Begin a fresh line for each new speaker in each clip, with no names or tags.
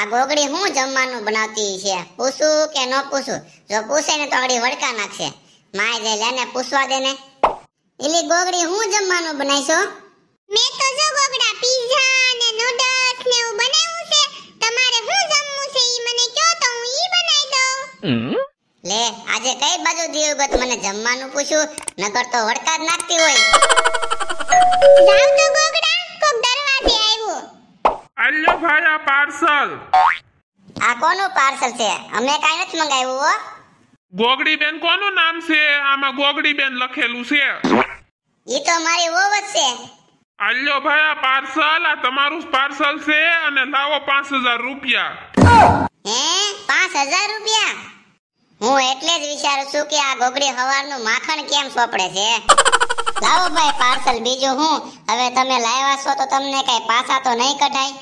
આ ગોગડી હું જમવાનું બનાવતી છે પૂછું કે ન પૂછું જો પૂછે ને તો આગળ વડકા નાખશે માય જઈ લેને પૂછવા દે એલી ગોગડી હું જમવાનું બનાવીશો મેં તો જો ગોગડા પીઝા ને નૂડલ્સ ને એવું બનાવ્યું છે
તમારે હું જમવું છે ઈ મને કયો તો હું ઈ
બનાવી દઉં લે આજે કઈ બાજુ દિવગત મને જમવાનું પૂછું નકર તો વડકા જ નાખતી હોય જાવ તો ગોગડા આલ્યો ભાઈ આ પાર્સલ આ કોનું પાર્સલ છે અમને કાઈ નથી મંગાવ્યું હો ગોગડી બેન કોનું નામ છે આમાં ગોગડી બેન લખેલું છે ઈ તો મારી
વોવ છે આલ્યો ભાઈ આ પાર્સલ આ તમારું પાર્સલ છે અને લાવો 5000 રૂપિયા
હે 5000 રૂપિયા હું એટલે જ વિચારું છું કે આ ગોગડી હવારનું માખણ કેમ સોપડે છે લાવો ભાઈ પાર્સલ બીજું હું હવે તમે લાવ્યા છો તો તમને કઈ પાછા તો નહીં કઢાય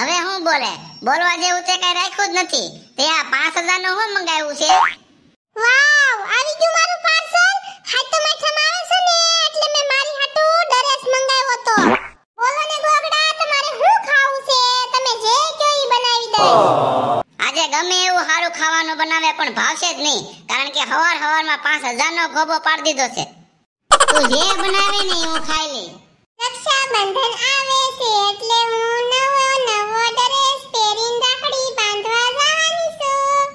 હવે હું બોલે બોલવા જેવું તે કઈ રાખ્યું જ નથી તે આ 5000 નું હું મંગાવ્યું છે વાવ બનાવી દઈશ ગમે એવું સારું ખાવાનું બનાવે પણ ભાવશે જ નહીં કારણ કે હવાર હવારમાં પાંચ હજાર નો ગોબો પાડી દીધો છે તું જે બનાવે ને હું ખાઈ લઈ રક્ષાબંધન આવે છે એટલે હું નવો નવો ડ્રેસ પહેરીને રાખડી બાંધવા જવાની છું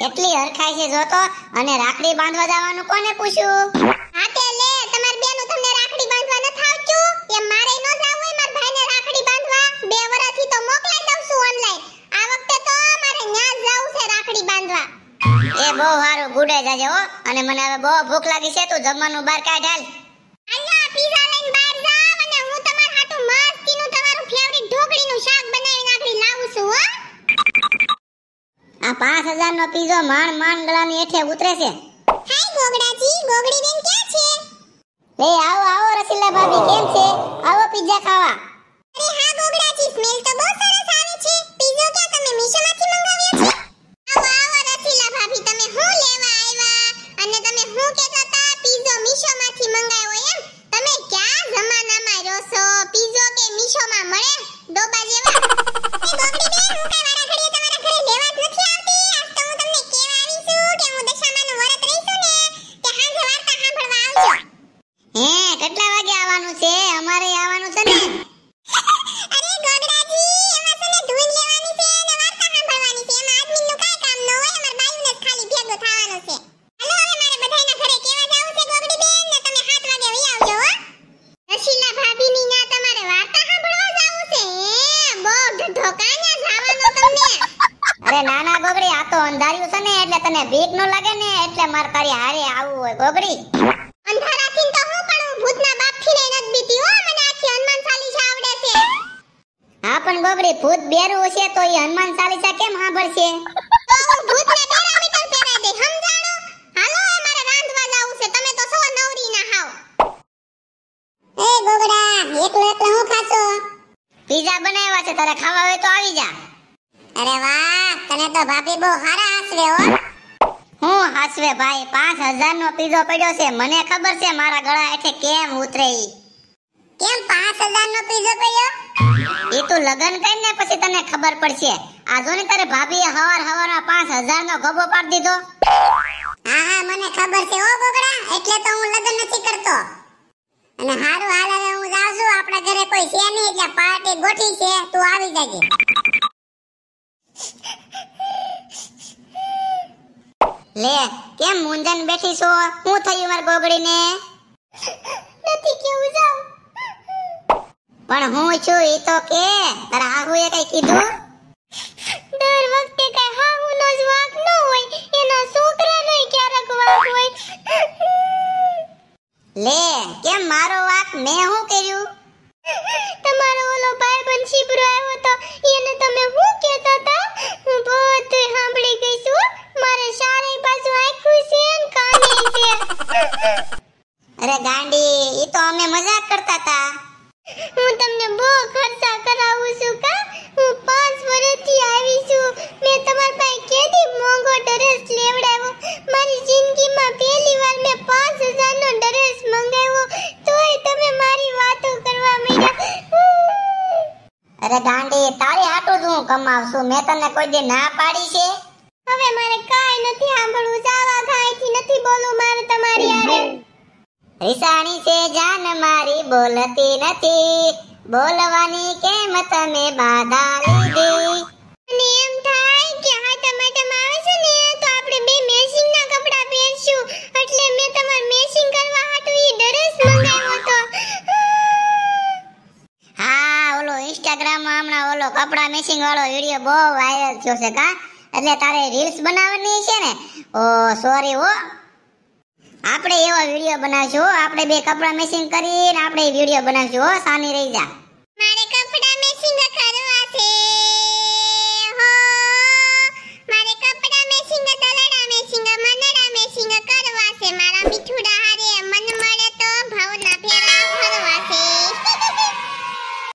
કેટલી હરખાઈ છે જોતો અને રાખડી બાંધવા જવાનું કોને પૂછ્યું હા તે રાંધવા એ બહુ સારું ગુડે જાજે હો અને મને હવે બહુ ભૂખ લાગી છે તું જમવાનું બહાર કાઢ હાલ
અહીંયા પીઝા લઈને બહાર જાવ અને હું તમારા હાટુ મસ્તીનું તમારું ફેવરિટ ઢોકળીનું શાક બનાવીને નાખી લાવું છું હો
આ 5000 નો પીઝો માણ માણ ગળાની હેઠે ઉતરે છે
હાય ગોગડાજી ગોગડી બેન ક્યાં છે એ આવો આવો રસિલા ભાભી કેમ છે આવો પીઝા ખાવા અરે હા ગોગડાજી સ્મેલ તો બહુ સરસ
અરે નાના ગોગડી આ તો અંધાર્યું છે ને એટલે તને બીક નો લાગે ને એટલે માર તારી હારે આવું હોય ગોગડી અંધારાથી તો હું પણ હું ભૂતના બાપથી ને નથી બીતી હો મને આખી હનુમાન ચાલીસા આવડે છે હા પણ ગોગડી ભૂત બેરું છે તો એ હનુમાન ચાલીસા કેમ સાંભળશે તો હું ભૂતને બેરામીટર પહેરાઈ દે સમજાણો હાલો એ મારે રાંધવા જાવું છે તમે તો સો નવરી ના હાવ એ ગોગડા એકલો એકલો હું ખાશો પીઝા બનાવ્યા છે તારે ખાવા હોય તો આવી જા અરે વાહ તને તો ભાભી બહુ હારા હાસવે હો હું હાસવે ભાઈ 5000 નો પીઝો પડ્યો છે મને ખબર છે મારા ગળા એઠે કેમ ઉતરે ઈ કેમ 5000 નો પીઝો પડ્યો એ તું લગન કરીને પછી તને ખબર પડશે આ જો ને તારે ભાભીએ હવાર હવારમાં 5000 નો ગબો પાડી દીધો હા હા મને ખબર છે ઓ ગોગડા એટલે તો હું લગન નથી કરતો અને હારું હાલ હવે હું જાઉં છું આપણા ઘરે કોઈ છે નહીં એટલે પાર્ટી ગોઠી છે તું આવી જાજે લે કેમ મુંજન બેઠી છો હું થયું માર ગોગડીને નથી કેવું જાવ પણ હું છું એ તો કે તારા આહુએ કઈ કીધું ગાંડી એ તો અમને મજાક કરતા હતા હું તમને બહુ ખર્ચા કરાવું છું કા હું પાંચ વર્ષથી આવી છું મેં તમાર પાસે કેદી મોંઘો ડ્રેસ લેવડાવ્યો મારી જિંદગીમાં પહેલી વાર મેં પાંચ હજારનો ડ્રેસ મંગાવ્યો તોય તમે મારી વાતો કરવા માંડ્યા અરે ગાંડી તારે આટલું જ હું કમાવ મેં તને કોઈ દે ના પાડી છે હવે મારે કાઈ નથી સાંભળવું જાવા ઘાયથી નથી બોલું મારે તમારી આરે રિસાણી છે જાન મારી બોલતી નથી બોલવાની કેમ તમે બાધા લીધી મને થાય કે હા ટમાટમ આવે છે ને તો આપણે બે મેચિંગ ના કપડા પહેરશું એટલે મે તમાર મેચિંગ કરવા હાટુ ઈ ડ્રેસ મંગાવ્યો તો હા ઓલો ઇન્સ્ટાગ્રામ માં હમણાં ઓલો કપડા મેચિંગ વાળો વિડિયો બહુ વાયરલ થયો છે કા એટલે તારે રીલ્સ બનાવવાની છે ને ઓ સોરી હો આપણે એવા વિડીયો બનાવશું આપણે બે કપડાં મેસિંગ કરીને આપણે વિડીયો બનાવશું હો સાની રહી જા